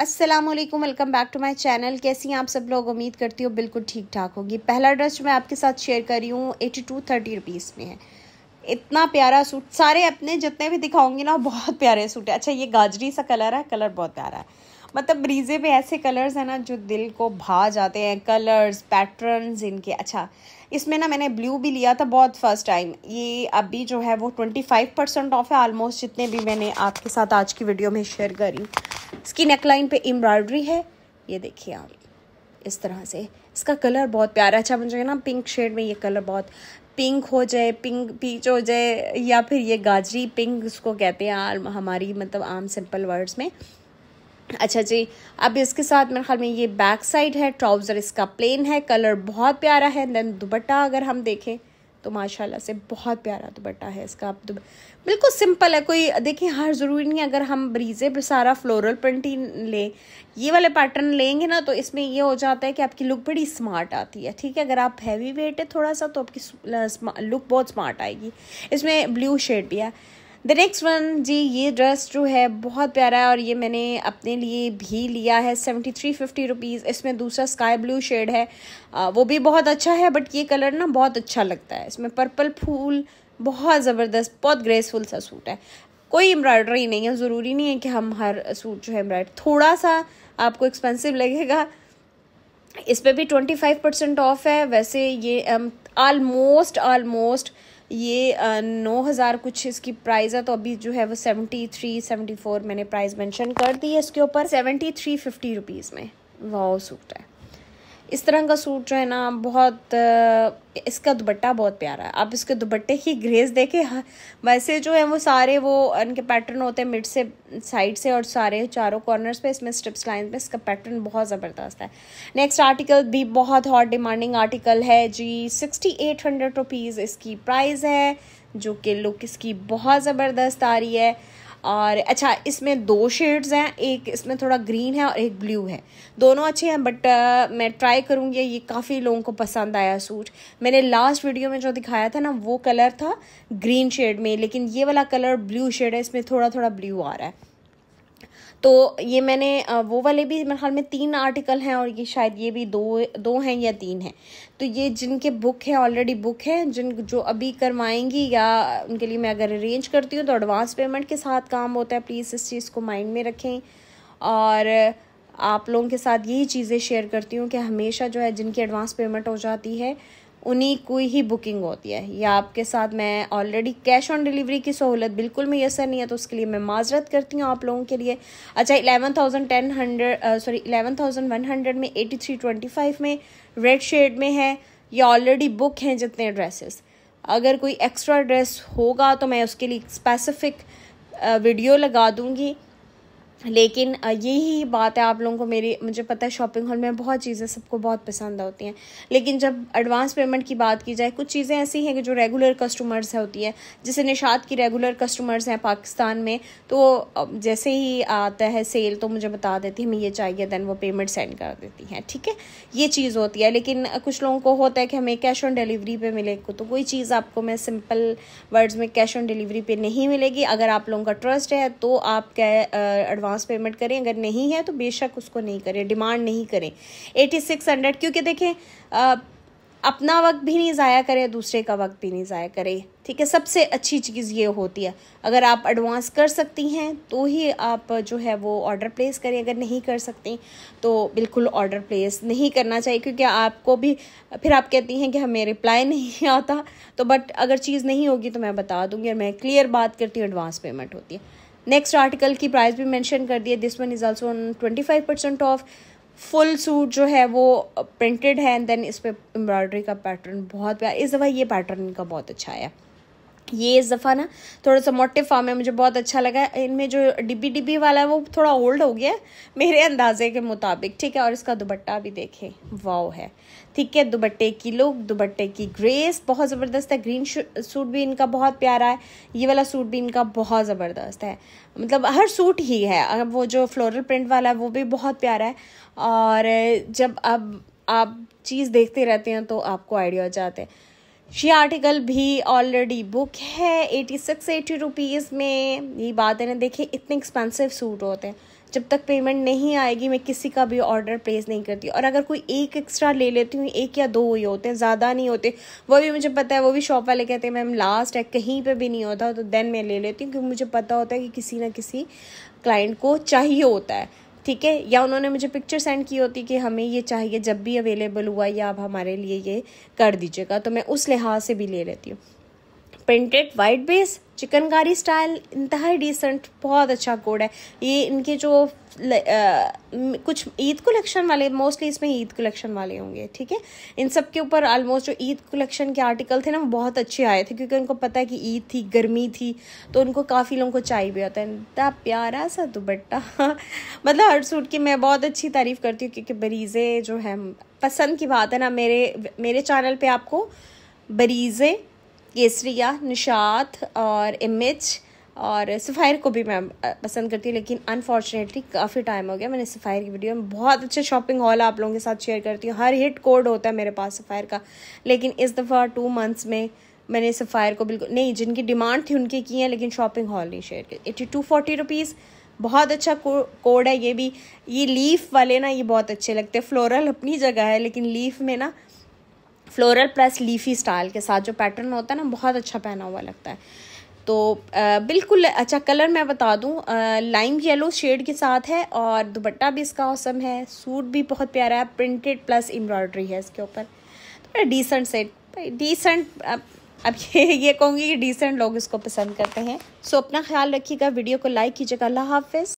Aslam welcome back to my channel कैसी हैं आप सब लोग उम्मीद करती हो बिल्कुल ठीक ठाक होगी पहला ड्रेस जो मैं आपके साथ शेयर कर रही हूँ एटी टू थर्टी रुपीज़ में है इतना प्यारा सूट सारे अपने जितने भी दिखाऊंगी ना बहुत प्यारे सूट है अच्छा ये गाजरी सा कलर है कलर बहुत प्यारा है मतलब ब्रीजे पे ऐसे कलर्स हैं ना जो दिल को भा जाते हैं कलर्स पैटर्न्स इनके अच्छा इसमें ना मैंने ब्लू भी लिया था बहुत फर्स्ट टाइम ये अभी जो है वो ट्वेंटी फाइव परसेंट ऑफ है ऑलमोस्ट जितने भी मैंने आपके साथ आज की वीडियो में शेयर करी इसकी नेकलाइन पे एम्ब्रॉयड्री है ये देखिए आप इस तरह से इसका कलर बहुत प्यारा अच्छा मुझे ना पिंक शेड में ये कलर बहुत पिंक हो जाए पिंक पीच हो जाए या फिर ये गाजरी पिंक उसको कहते हैं हमारी मतलब आम सिंपल वर्ड्स में अच्छा जी अब इसके साथ मेरे ख्याल में ये बैक साइड है ट्राउज़र इसका प्लेन है कलर बहुत प्यारा है देन दुपट्टा अगर हम देखें तो माशाल्लाह से बहुत प्यारा दुपट्टा है इसका आप बिल्कुल सिंपल है कोई देखिए हर ज़रूरी नहीं अगर हम ब्रीजे पे सारा फ्लोरल प्रिंट ही लें ये वाले पैटर्न लेंगे ना तो इसमें ये हो जाता है कि आपकी लुक बड़ी स्मार्ट आती है ठीक है अगर आप हैवी वेट है थोड़ा सा तो आपकी लुक बहुत स्मार्ट आएगी इसमें ब्लू शेड भी है द नेक्स्ट वन जी ये ड्रेस जो है बहुत प्यारा है और ये मैंने अपने लिए भी लिया है सेवेंटी थ्री फिफ्टी रुपीज़ इसमें दूसरा स्काई ब्लू शेड है आ, वो भी बहुत अच्छा है बट ये कलर ना बहुत अच्छा लगता है इसमें पर्पल फूल बहुत ज़बरदस्त बहुत ग्रेसफुल सा सूट है कोई एम्ब्रॉयडरी नहीं है ज़रूरी नहीं है कि हम हर सूट जो है एम्ब्रॉयड थोड़ा सा आपको एक्सपेंसिव लगेगा इस पर भी ट्वेंटी फाइव परसेंट ऑफ है वैसे ये आलमोस्ट um, आलमोस्ट ये नौ हज़ार कुछ इसकी प्राइस है तो अभी जो है वो सेवेंटी थ्री सेवेंटी फोर मैंने प्राइस मेंशन कर दी है इसके ऊपर सेवेंटी थ्री फिफ्टी रुपीज़ में वाओ सूट है इस तरह का सूट जो है ना बहुत इसका दुपट्टा बहुत प्यारा है आप इसके दुपट्टे की ग्रेस देखें हाँ, वैसे जो है वो सारे वो इनके पैटर्न होते हैं मिड से साइड से और सारे चारों कॉर्नर्स पे इसमें स्ट्रिप्स लाइन पे इसका पैटर्न बहुत ज़बरदस्त है नेक्स्ट आर्टिकल भी बहुत हॉट डिमांडिंग आर्टिकल है जी सिक्सटी एट हंड्रेड रुपीज़ इसकी प्राइस है जो कि लुक इसकी बहुत ज़बरदस्त आ रही है और अच्छा इसमें दो शेड्स हैं एक इसमें थोड़ा ग्रीन है और एक ब्लू है दोनों अच्छे हैं बट आ, uh, मैं ट्राई करूँगी ये काफ़ी लोगों को पसंद आया सूट मैंने लास्ट वीडियो में जो दिखाया था ना वो कलर था ग्रीन शेड में लेकिन ये वाला कलर ब्लू शेड है इसमें थोड़ा थोड़ा ब्लू आ रहा है तो ये मैंने वो वाले भी मेरे ख्याल में तीन आर्टिकल हैं और ये शायद ये भी दो दो हैं या तीन हैं तो ये जिनके बुक है ऑलरेडी बुक है जिन जो अभी करवाएंगी या उनके लिए मैं अगर अरेंज करती हूँ तो एडवांस पेमेंट के साथ काम होता है प्लीज़ इस चीज़ को माइंड में रखें और आप लोगों के साथ यही चीज़ें शेयर करती हूँ कि हमेशा जो है जिनकी एडवांस पेमेंट हो जाती है उन्हीं की ही बुकिंग होती है या आपके साथ मैं ऑलरेडी कैश ऑन डिलीवरी की सहूलत बिल्कुल मैसर नहीं है तो उसके लिए मैं माजरत करती हूँ आप लोगों के लिए अच्छा eleven thousand ten hundred sorry eleven thousand one hundred में एटी थ्री ट्वेंटी फाइव में रेड शेड में है या ऑलरेडी बुक हैं जितने ड्रेसेस अगर कोई एक्स्ट्रा ड्रेस होगा तो मैं उसके लिए स्पेसिफिक वीडियो लगा दूँगी लेकिन यही बात है आप लोगों को मेरी मुझे पता है शॉपिंग हॉल में बहुत चीज़ें सबको बहुत पसंद होती हैं लेकिन जब एडवांस पेमेंट की बात की जाए कुछ चीज़ें ऐसी हैं कि जो रेगुलर कस्टमर्स होती हैं जैसे निषाद की रेगुलर कस्टमर्स हैं पाकिस्तान में तो जैसे ही आता है सेल तो मुझे बता देती है हमें ये चाहिए दैन वो पेमेंट सेंड कर देती हैं ठीक है ये चीज़ होती है लेकिन कुछ लोगों को होता है कि हमें कैश ऑन डिलीवरी पर मिले तो कोई चीज़ आपको मैं सिंपल वर्ड्स में कैश ऑन डिलीवरी पर नहीं मिलेगी अगर आप लोगों का ट्रस्ट है तो आप क्या एडवांस एडवांस पेमेंट करें अगर नहीं है तो बेशक उसको नहीं करें डिमांड नहीं करें एटी सिक्स हंड्रेड क्योंकि देखें आ, अपना वक्त भी नहीं ज़ाया करें दूसरे का वक्त भी नहीं ज़ाया करें ठीक है सबसे अच्छी चीज़ ये होती है अगर आप एडवांस कर सकती हैं तो ही आप जो है वो ऑर्डर प्लेस करें अगर नहीं कर सकती तो बिल्कुल ऑर्डर प्लेस नहीं करना चाहिए क्योंकि आपको भी फिर आप कहती हैं कि हमें रिप्लाई नहीं आता तो बट अगर चीज़ नहीं होगी तो मैं बता दूँगी और मैं क्लियर बात करती हूँ एडवांस पेमेंट होती है नेक्स्ट आर्टिकल की प्राइस भी मेंशन कर दिए this one is also twenty five percent off full suit जो है वो प्रिंटेड uh, है एंड देन इस पर एम्ब्रॉयडरी का पैटर्न बहुत प्यार इस दफ़ा ये पैटर्न इनका बहुत अच्छा आया ये इस दफ़ा ना थोड़ा सा मोटिव फॉर्म है मुझे बहुत अच्छा लगा इनमें जो डिब्बी डिब्बी वाला है वो थोड़ा ओल्ड हो गया है मेरे अंदाजे के मुताबिक ठीक है और इसका दुबट्टा भी देखें वाओ है ठीक है दुबट्टे की लुक दुबट्टे की ग्रेस बहुत ज़बरदस्त है ग्रीन सूट भी इनका बहुत प्यारा है ये वाला सूट भी इनका बहुत ज़बरदस्त है मतलब हर सूट ही है अब वो जो फ्लोरल प्रिंट वाला है वो भी बहुत प्यारा है और जब अब आप चीज़ देखते रहते हैं तो आपको आइडिया हो जाते हैं ये आर्टिकल भी ऑलरेडी बुक है एटी सिक्स एटी रुपीज़ में ये बात है ना देखिए इतने एक्सपेंसिव सूट होते हैं जब तक पेमेंट नहीं आएगी मैं किसी का भी ऑर्डर प्लेस नहीं करती और अगर कोई एक एक्स्ट्रा ले लेती हूँ एक या दो ही होते हैं ज़्यादा नहीं होते वो भी मुझे पता है वो भी शॉप वाले कहते हैं मैम लास्ट है कहीं पे भी नहीं होता तो देन मैं ले लेती हूँ क्योंकि मुझे पता होता है कि किसी ना किसी क्लाइंट को चाहिए होता है ठीक है या उन्होंने मुझे पिक्चर सेंड की होती कि हमें ये चाहिए जब भी अवेलेबल हुआ या आप हमारे लिए ये कर दीजिएगा तो मैं उस लिहाज से भी ले लेती हूँ printed white base chikankari style इंतहा डिसेंट बहुत अच्छा कोड है ये इनके जो ल, आ, कुछ ईद कलेक्शन वाले मोस्टली इसमें ईद कलेक्शन वाले होंगे ठीक है इन सब के ऊपर ऑलमोस्ट जो ईद कलेक्शन के आर्टिकल थे ना वो बहुत अच्छे आए थे क्योंकि उनको पता है कि ईद थी गर्मी थी तो उनको काफ़ी लोगों को चाय भी होता है इतना प्यारा सा दुबट्टा हाँ। मतलब हर सूट की मैं बहुत अच्छी तारीफ़ करती हूँ क्योंकि बरीज़े जो है पसंद की बात है ना मेरे मेरे चैनल पर आपको बरीज़े केसरिया निशात और इमिज और सफ़ायर को भी मैं पसंद करती हूँ लेकिन अनफॉर्चुनेटली काफ़ी टाइम हो गया मैंने सफ़ायर की वीडियो में बहुत अच्छा शॉपिंग हॉल आप लोगों के साथ शेयर करती हूँ हर हिट कोड होता है मेरे पास सफ़ायर का लेकिन इस दफ़ा टू मंथ्स में मैंने सफ़ायर को बिल्कुल नहीं जिनकी डिमांड थी उनकी की है लेकिन शॉपिंग हॉल नहीं शेयर की एट्टी टू फोर्टी रुपीज़ बहुत अच्छा कोड है ये भी ये लीफ वाले ना ये बहुत अच्छे लगते हैं फ्लोरल अपनी जगह है लेकिन लीफ में ना फ्लोरल प्लस लीफी स्टाइल के साथ जो पैटर्न होता है ना बहुत अच्छा पहना हुआ लगता है तो आ, बिल्कुल अच्छा कलर मैं बता दूं आ, लाइम येलो शेड के साथ है और दुपट्टा भी इसका औसम है सूट भी बहुत प्यारा है प्रिंटेड प्लस एम्ब्रॉयडरी है इसके ऊपर थोड़ा तो डिसेंट सेट डिसेंट अब, अब ये ये कहूँगी कि डिसेंट लोग इसको पसंद करते हैं सो अपना ख्याल रखिएगा वीडियो को लाइक कीजिएगा अल्लाह हाफिज़